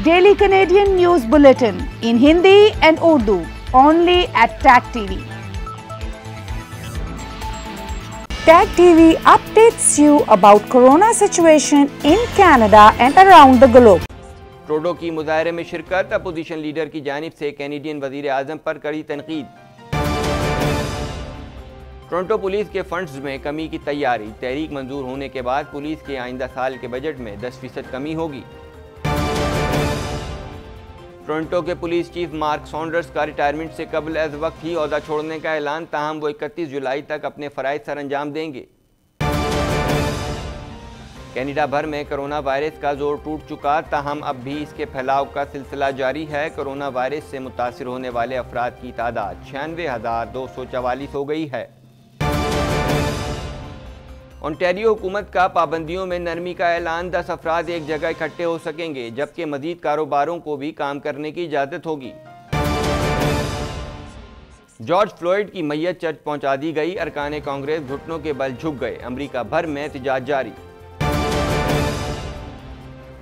Daily Canadian news bulletin in Hindi and Urdu only at Tag TV Tag TV updates you about corona situation in Canada and around the globe Trudeau की मुजाहरे में शिरकत opposition leader की जानब से Canadian वजीर आजम पर कड़ी तनकीद टोरंटो पुलिस के फंड्स में कमी की तैयारी तहरीक मंजूर होने के बाद पुलिस के आइंदा साल के बजट में 10 फीसद कमी होगी टोरंटो के पुलिस चीफ मार्क सॉन्डर्स का रिटायरमेंट से कबल एज वक्त ही अहदा छोड़ने का ऐलान ताहम वो इकतीस जुलाई तक अपने फ़रज़ सर अंजाम देंगे कैनेडा भर में कोरोना वायरस का जोर टूट चुका ताहम अब भी इसके फैलाव का सिलसिला जारी है कोरोना वायरस से मुतासर होने वाले अफराद की तादाद छियानवे हज़ार दो सौ चवालीस हो गई है ऑनटेरियो हुकूमत का पाबंदियों में नरमी का ऐलान दस अफराद एक जगह इकट्ठे हो सकेंगे जबकि मजीद कारोबारों को भी काम करने की इजाज़त होगी जॉर्ज फ्लोइड की मैयत चर्च पहुंचा दी गई अरकान कांग्रेस घुटनों के बल झुक गए अमरीका भर में एहतजाज जारी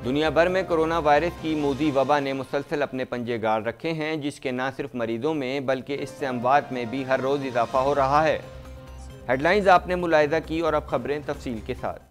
दुनिया भर में कोरोना वायरस की मोदी वबा ने मुसलसल अपने पंजे गाड़ रखे हैं जिसके ना सिर्फ मरीजों में बल्कि इससे अमवात में भी हर रोज़ इजाफा हो रहा है हेडलाइंस आपने मुलायदा की और अब खबरें तफसील के साथ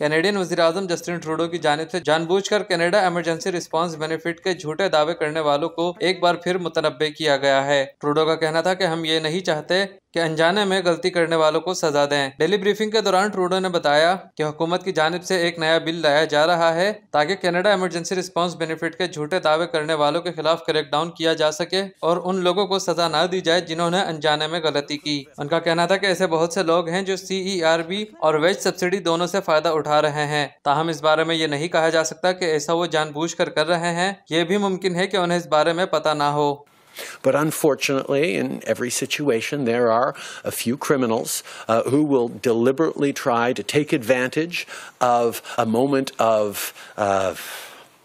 कैनेडियन वजी अजम जस्टिन ट्रूडो की जानब से जानबूझकर कनाडा एमरजेंसी रिस्पांस बेनिफिट के झूठे दावे करने वालों को एक बार फिर मुतनबे किया गया है ट्रूडो का कहना था कि हम ये नहीं चाहते कि अनजाने में गलती करने वालों को सजा दें डेली ब्रीफिंग के दौरान ट्रूडो ने बताया कि हुकूमत की जानब से एक नया बिल लाया जा रहा है ताकि कनाडा इमरजेंसी रिस्पांस बेनिफिट के झूठे दावे करने वालों के खिलाफ क्रैकडाउन किया जा सके और उन लोगों को सजा ना दी जाए जिन्होंने अनजाने में गलती की उनका कहना था की ऐसे बहुत से लोग हैं जो सी ई आर बी और वेज सब्सिडी दोनों से फायदा उठा रहे हैं ताहम इस बारे में ये नहीं कहा जा सकता की ऐसा वो जानबूझ कर, रहे हैं ये भी मुमकिन है की उन्हें इस बारे में पता ना हो But unfortunately, in every situation, there are a few criminals uh, who will deliberately try to take advantage of a moment of. Uh,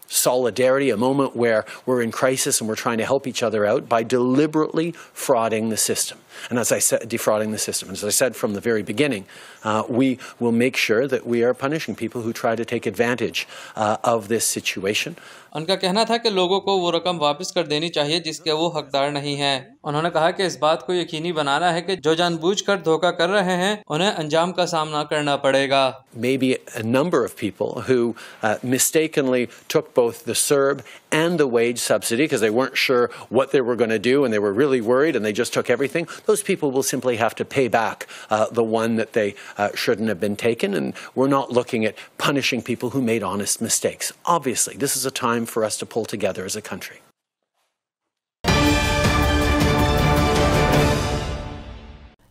solidarity, a moment where we're in crisis and we're trying to help each other out by deliberately frauding the system. And as I said, defrauding the system. And as I said from the very beginning, uh, we will make sure that we are punishing people who try to take advantage uh, of this situation. उनका कहना था कि लोगों को वो रकम वापस कर देनी चाहिए जिसके वो हकदार नहीं हैं। उन्होंने कहा कि इस बात को यकीनी बनाना है कि जो जानबूझकर धोखा कर रहे हैं उन्हें अंजाम का सामना करना पड़ेगा Maybe a number of people who uh, mistakenly took both the SERB and the wage subsidy because they weren't sure what they were going to do and they were really worried and they just took everything those people will simply have to pay back uh, the one that they uh, shouldn't have been taken. And we're not looking at punishing people who made honest mistakes. Obviously, this is a time for us to pull together as a country.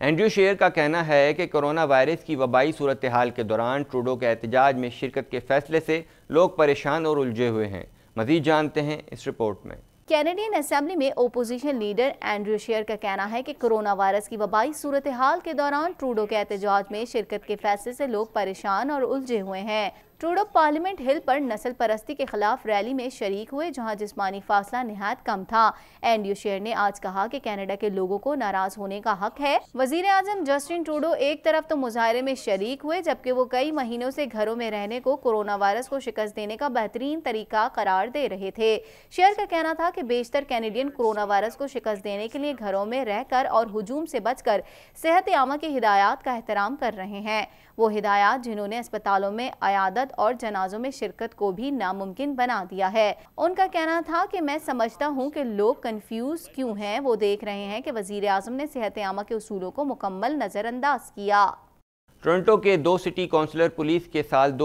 Andrew Scheer का कहना है कि corona virus की वबाई सूरत हाल के दौरान Trudeau के एहतजाज में शिरकत के फैसले से लोग परेशान और उलझे हुए हैं मजीद जानते हैं इस रिपोर्ट में कैनेडियन असेंबली में ओपोजिशन लीडर एंड्रयू शेयर का कहना है कि कोरोना वायरस की वबाई सूरत हाल के दौरान ट्रूडो के एहतजाज में शिरकत के फैसले से लोग परेशान और उलझे हुए हैं ट्रूडो पार्लियामेंट हिल पर नस्ल परस्ती के खिलाफ रैली में शरीक हुए जहां जिस्मानी फासला नहायत कम था एनडीयू शेयर ने आज कहा कि कनाडा के लोगों को नाराज होने का हक है वजीर आजम जस्टिन ट्रूडो एक तरफ तो मुजाहरे में शरीक हुए जबकि वो कई महीनों से घरों में रहने को कोरोना वायरस को शिकस्त देने का बेहतरीन तरीका करार दे रहे थे शेयर का कहना था की बेशतर कैनेडियन कोरोना वायरस को शिकस्त देने के लिए घरों में रहकर और हजूम से बचकर सेहत आमा की हिदायत का एहतराम कर रहे हैं वो हिदायत जिन्होंने अस्पतालों में अयादत और जनाजों में शिरकत को भी नामुमकिन बना दिया है उनका कहना था कि मैं समझता हूँ कि लोग कंफ्यूज क्यों हैं वो देख रहे हैं कि वजीर आजम ने सेहत आमा के असूलों को मुकम्मल नज़रअंदाज किया टोरंटो के दो सिटी काउंसलर पुलिस के साल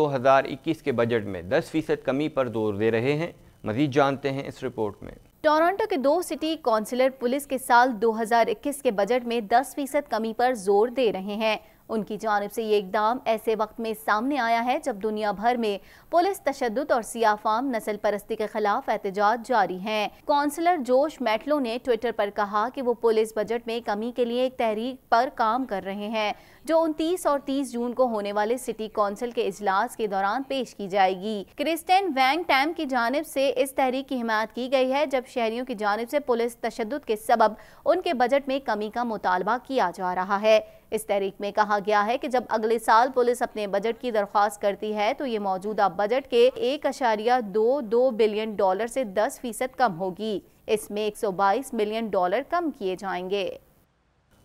इक्कीस के बजट में दस फीसद कमी पर जोर दे रहे हैं मजीद जानते हैं इस रिपोर्ट में टोरंटो के दो सिटी काउंसिलर पुलिस के साल 2021 के बजट में 10 फीसद कमी पर जोर दे रहे हैं उनकी जानब से ये इकदाम ऐसे वक्त में सामने आया है जब दुनिया भर में पुलिस तशद और सियाफाम नस्ल परस्ती के खिलाफ एहतजाज जारी हैं कौंसलर जोश मैटलो ने ट्विटर पर कहा कि वो पुलिस बजट में कमी के लिए एक तहरीक पर काम कर रहे हैं जो उनतीस और तीस जून को होने वाले सिटी कौंसिल के इजलास के दौरान पेश की जाएगी क्रिस्टन वैंग टैम की जानब से इस तहरीक की हिमायत की गई है जब शहरियों की जानब से पुलिस तशद के सबब उनके बजट में कमी का मुतालबा किया जा रहा है इस तहरीक में कहा गया है कि जब अगले साल पुलिस अपने बजट की दरख्वास्त करती है तो ये मौजूदा बजट के एक अशारिया दो दो बिलियन डॉलर से दस फीसद कम होगी इसमें एक सौ बाईस मिलियन डॉलर कम किए जाएंगे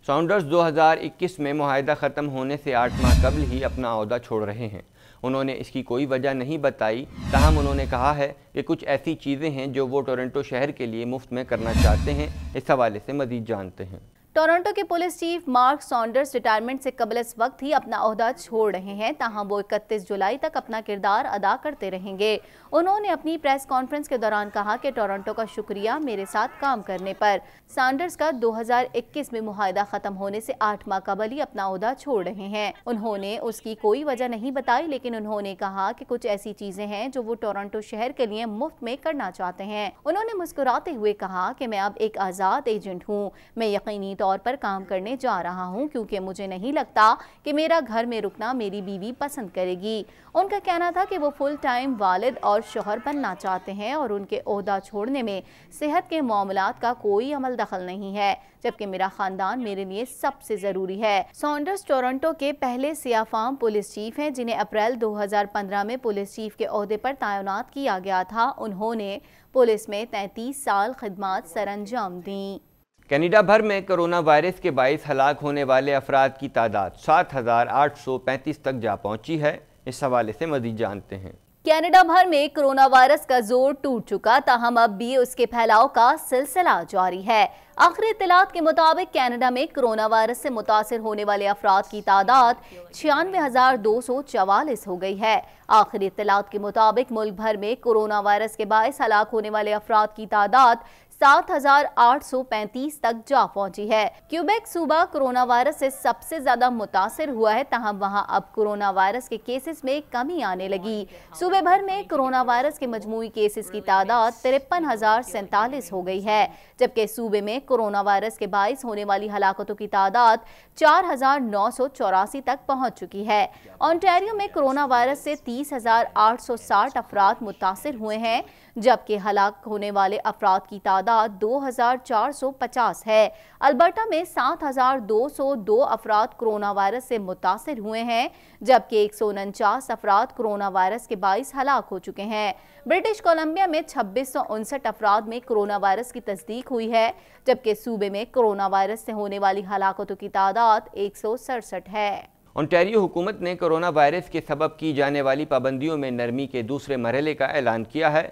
साउंडर्स 2021 में माहिदा ख़त्म होने से आठ माह कबल ही अपना अहदा छोड़ रहे हैं उन्होंने इसकी कोई वजह नहीं बताई तहम उन्होंने कहा है कि कुछ ऐसी चीज़ें हैं जो वो टोरंटो शहर के लिए मुफ्त में करना चाहते हैं इस हवाले से मज़ीद जानते हैं टोरंटो के police chief Mark Saunders retirement से कबल इस वक्त ही अपना अहदा छोड़ रहे हैं तहाँ वो इकतीस जुलाई तक अपना किरदार अदा करते रहेंगे उन्होंने अपनी प्रेस कॉन्फ्रेंस के दौरान कहा कि टोरंटो का शुक्रिया मेरे साथ काम करने पर सॉन्डर्स का 2021 में मुहिदा खत्म होने से आठ माह कबल ही अपना अहदा छोड़ रहे हैं उन्होंने उसकी कोई वजह नहीं बताई लेकिन उन्होंने कहा की कुछ ऐसी चीजें हैं जो वो टोरंटो शहर के लिए मुफ्त में करना चाहते हैं उन्होंने मुस्कुराते हुए कहा की मैं अब एक आज़ाद एजेंट हूँ मैं यकीनी तौर पर काम करने जा रहा हूं क्योंकि मुझे नहीं लगता कि मेरा घर में रुकना मेरी बीवी पसंद करेगी उनका कहना था कि वो फुल टाइम वालिद और शोहर बनना चाहते हैं और उनके अहदा छोड़ने में सेहत के मामला का कोई अमल दखल नहीं है जबकि मेरा खानदान मेरे लिए सबसे ज़रूरी है सॉन्डर्स टोरंटो के पहले सियाफाम पुलिस चीफ हैं जिन्हें अप्रैल 2015 में पुलिस चीफ के अहदे पर तैनात किया गया था उन्होंने पुलिस में 33 साल खदमात सरंजाम दी कनाडा भर में कोरोना वायरस के बायस हलाक होने वाले अफराद की तादाद सात हज़ार आठ सौ पैंतीस तक जा पहुंची है इस हवाले से मजीद जानते हैं कनाडा भर में कोरोना वायरस का जोर टूट चुका ताहम अब भी उसके फैलाव का सिलसिला जारी है आखिरी इतलात के मुताबिक कनाडा में कोरोना वायरस से मुतासर होने वाले अफराद की तादाद छियानवे हज़ार दो सौ चवालीस हो गई है आखिरी इतलात के मुताबिक मुल्क भर में कोरोना वायरस के बायस हलाक होने वाले अफराद की तादाद 7,835 तक जा पहुंची है क्यूबेक सूबा कोरोना वायरस से सबसे ज्यादा मुतासर हुआ है तहम वहाँ अब कोरोना वायरस के केसेस में कमी आने लगी सूबे भर में कोरोना वायरस के मजमू केसेस की तादाद तिरपन हो गई है जबकि सूबे में कोरोना वायरस के बायस होने वाली हलाकतों की तादाद चार तक पहुँच चुकी है ऑन्टेरियो में कोरोना वायरस से तीस हजार आठ सौ साठ अफराद मुतासर हुए हैं जबकि हलाक होने वाले अफराद की तादाद 2,450 है अल्बर्टा में 7,202 अफराद कोरोना वायरस से मुतासर हुए हैं जबकि एक सौ उनचास अफराद कोरोना वायरस के बाईस हलाक हो चुके हैं ब्रिटिश कोलंबिया में छब्बीस सौ उनसठ अफराद में कोरोना वायरस की तस्दीक हुई है जबकि सूबे में कोरोना वायरस से होने वाली हलाकतों की तादाद एक सौ सड़सठ है ओंटेरियो हुकूमत ने कोरोना वायरस के सबब की जाने वाली पाबंदियों में नरमी के दूसरे मरहले का ऐलान किया है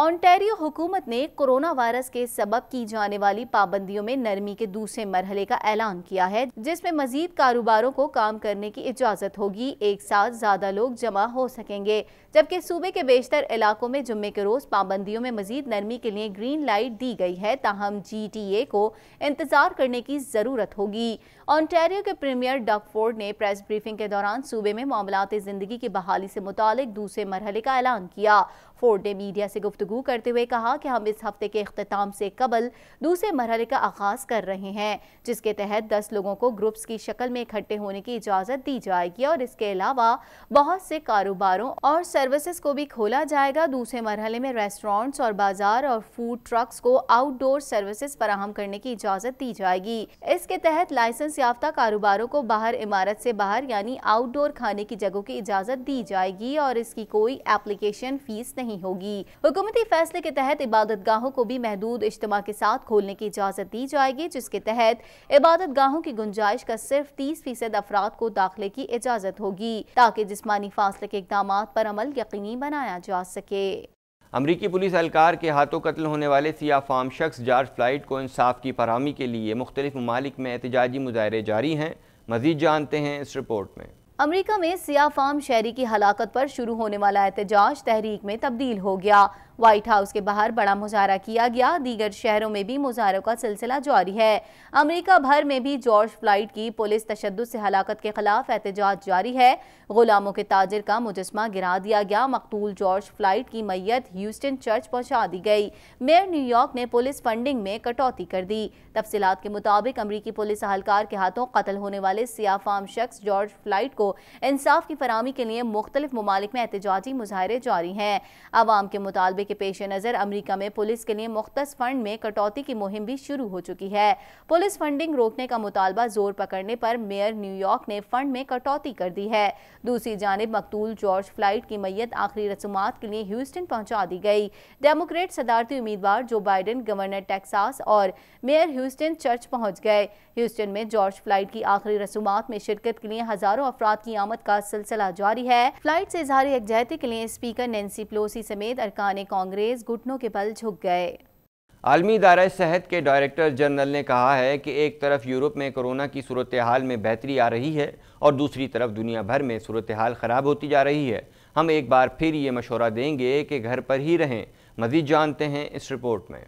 ऑन्टेरियो हुकूमत ने कोरोना वायरस के सबब की जाने वाली पाबंदियों में नरमी के दूसरे मरहले का ऐलान किया है जिसमें मजीद कारोबारों को काम करने की इजाज़त होगी एक साथ ज़्यादा लोग जमा हो सकेंगे जबकि सूबे के बेशतर इलाकों में जुम्मे के रोज़ पाबंदियों में मजीद नरमी के लिए ग्रीन लाइट दी गई है ताहम जी टी ए को इंतज़ार करने की ज़रूरत होगी ऑन्टेरियो के प्रीमियर डक फोर्ड ने प्रेस ब्रीफिंग के दौरान सूबे में मामला ज़िंदगी की बहाली से मुतल दूसरे मरहले का ऐलान किया फोर्ड ने मीडिया से गुफ्तु करते हुए कहा कि हम इस हफ्ते के अख्ताम से कबल दूसरे मरहले का आगाज़ कर रहे हैं जिसके तहत दस लोगों को ग्रुप्स की शक्ल में इकट्ठे होने की इजाज़त दी जाएगी और इसके अलावा बहुत से कारोबारों और सर्विसेज को भी खोला जाएगा दूसरे मरहले में रेस्टोरेंट्स और बाजार और फूड ट्रक्स को आउटडोर सर्विसेज फराहम करने की इजाज़त दी जाएगी इसके तहत लाइसेंस याफ्ता कारोबारों को बाहर इमारत से बाहर यानी आउटडोर खाने की जगहों की इजाज़त दी जाएगी और इसकी कोई एप्लीकेशन फीस नहीं नहीं होगी हुकूमती फैसले के तहत इबादत गाहों को भी महदूद इज्तम के साथ खोलने की इजाज़त दी जाएगी जिसके तहत इबादत गाहों की गुंजाइश का सिर्फ तीस फीसद अफराद को दाखिले की इजाज़त होगी ताकि जिसमानी फासले के इकदाम पर अमल यकीनी बनाया जा सके अमरीकी पुलिस एहलकार के हाथों कत्ल होने वाले सिया फाम शख्स जार्ज फ्लाइट को इंसाफ की फरहमी के लिए मुख्तलिफ ममालिक में एहतजाजी मुजाहरे जारी हैं मजीद जानते हैं इस रिपोर्ट में अमेरिका में सिया फार्म शहरी की हलाकत पर शुरू होने वाला एहतजाज तहरीक में तब्दील हो गया व्हाइट हाउस के बाहर बड़ा मुजाहरा किया गया दीगर शहरों में भी मुजाहरों का सिलसिला जारी है अमरीका भर में भी जॉर्ज फ्लाइट की पुलिस तशद से हलाकत के खिलाफ एहतजाज जारी है गुलामों के ताजर का मुजस्मा गिरा दिया गया मकतूल जॉर्ज फ्लाइट की मैयत ह्यूस्टन चर्च पहुंचा दी गई मेयर न्यूयॉर्क ने पुलिस फंडिंग में कटौती कर दी तफसीत के मुताबिक अमरीकी पुलिस अहलकार के हाथों कत्ल होने वाले सियाफाम शख्स जॉर्ज फ्लाइट को इंसाफ की फरहमी के लिए मुख्तलिफ ममालिक में एहतजाजी मुजाहरे जारी हैं आवाम के मुताबिक के पेश नज़र अमरीका में पुलिस के लिए मुख्त फंड में कटौती की मुहिम भी शुरू हो चुकी है पुलिस फंडिंग रोकने का मुतालबा जोर पकड़ने पर मेयर न्यूयॉर्क ने फंड में कटौती कर दी है दूसरी जानब मकतूल जॉर्ज फ्लाइट की मैयत आखिरी रसूमात के लिए ह्यूस्टन पहुंचा दी गई डेमोक्रेट सदारती उम्मीदवार जो बाइडन गवर्नर टेक्सास और मेयर ह्यूस्टन चर्च पहुंच गए ह्यूस्टन में जॉर्ज फ्लाइट की आखिरी रसूम में शिरकत के लिए हजारों अफराद की आमद का सिलसिला जारी है फ्लाइट से इजहार यकजहती के लिए स्पीकर नैन्सी प्लोसी समेत अरकान कौन कांग्रेस घुटनों के बल झुक गए आलमी इदारा सेहत के डायरेक्टर जनरल ने कहा है कि एक तरफ यूरोप में कोरोना की सूरत हाल में बेहतरी आ रही है और दूसरी तरफ दुनिया भर में सूरत हाल ख़राब होती जा रही है हम एक बार फिर ये मशवरा देंगे कि घर पर ही रहें मजीद जानते हैं इस रिपोर्ट में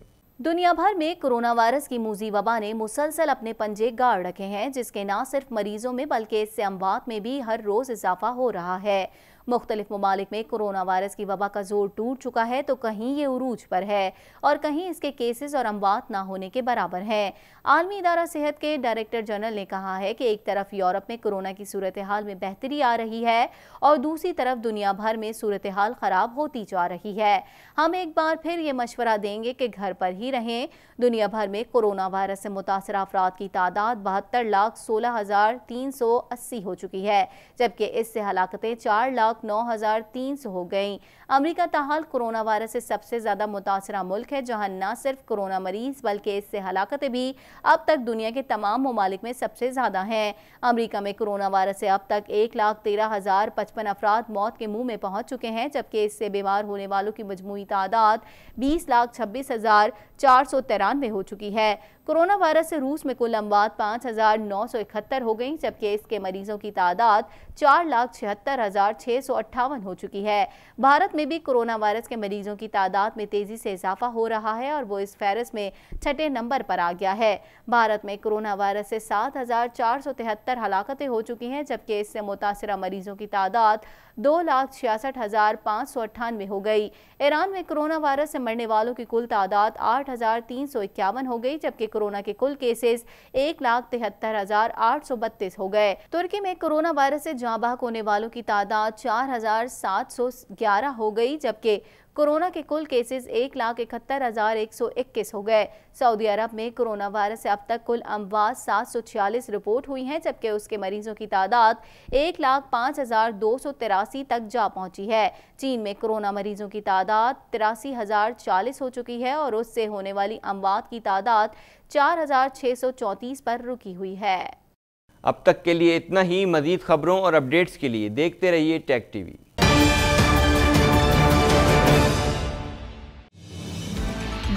दुनिया भर में कोरोना वायरस की मूजी वबा ने मुसलसल अपने पंजे गाड़ रखे हैं जिसके न सिर्फ मरीजों में बल्कि इससे अमवात में भी हर रोज़ इजाफा हो रहा है मुख्तलिफ ममालिक में कोरोना वायरस की वबा का जोर टूट चुका है तो कहीं ये उरूज पर है और कहीं इसके केसेस और अमवात ना होने के बराबर हैं आलमी इदारा सेहत के डायरेक्टर जनरल ने कहा है कि एक तरफ यूरोप में कोरोना की सूरत हाल में बेहतरी आ रही है और दूसरी तरफ दुनिया भर में सूरत हाल ख़राब होती जा रही है हम एक बार फिर ये मशवरा देंगे कि घर पर ही रहें दुनिया भर में कोरोना वायरस से मुतासर अफराद की तादाद बहत्तर लाख सोलह हज़ार तीन सौ अस्सी हो चुकी है जबकि इससे हलाकतें चार लाख लाख नौ हज़ार तीन सौ हो गई अमरीका ताहाल कोरोना वायरस से सबसे ज़्यादा मुतासर मुल्क है जहाँ न सिर्फ कोरोना मरीज बल्कि इससे हलाकतें भी अब तक दुनिया के तमाम ममालिक में सबसे ज़्यादा हैं अमरीका में कोरोना वायरस से अब तक एक लाख तेरह हज़ार पचपन अफराद मौत के मुंह में पहुंच चुके हैं जबकि इससे बीमार होने वालों की मजमू तादाद बीस लाख छब्बीस हज़ार चार सौ तिरानवे हो चुकी है कोरोना वायरस से रूस में कुल अमवात पाँच हज़ार नौ सौ इकहत्तर हो गई जबकि इसके मरीजों की तादाद चार लाख छिहत्तर हज़ार छः अट्ठावन हो चुकी है भारत में भी कोरोना वायरस के मरीजों की तादाद में तेज़ी से इजाफा हो रहा है और वो इस फहरिस्त में छठे नंबर पर आ गया है भारत में कोरोना वायरस से सात हज़ार चार सौ तिहत्तर हलाकतें हो चुकी हैं जबकि इससे मुतासर मरीजों की तादाद दो लाख छियासठ हज़ार पाँच सौ अट्ठानवे हो गई ईरान में कोरोना वायरस से मरने वालों की कुल तादाद आठ हज़ार तीन सौ इक्यावन हो गई जबकि कोरोना के कुल केसेस एक लाख तिहत्तर हज़ार आठ सौ बत्तीस हो गए तुर्की में कोरोना वायरस से जाँबाक होने वालों की तादाद चार हज़ार सात सौ ग्यारह हो गई जबकि कोरोना के कुल केसेस एक लाख इकहत्तर हजार एक सौ इक्कीस हो गए सऊदी अरब में कोरोना वायरस से अब तक कुल अमवात सात सौ छियालीस रिपोर्ट हुई हैं जबकि उसके मरीजों की तादाद एक लाख पाँच हजार दो सौ तिरासी तक जा पहुंची है चीन में कोरोना मरीजों की तादाद तिरासी हजार चालीस हो चुकी है और उससे होने वाली अमवात की तादाद चार हजार छः सौ चौंतीस पर रुकी हुई है अब तक के लिए इतना ही मजीद खबरों और अपडेट्स के लिए देखते रहिए टेक टीवी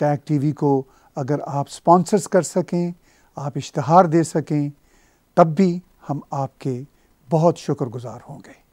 टैग टीवी को अगर आप स्पॉन्सर्स कर सकें आप इश्तहार दे सकें तब भी हम आपके बहुत शुक्रगुजार होंगे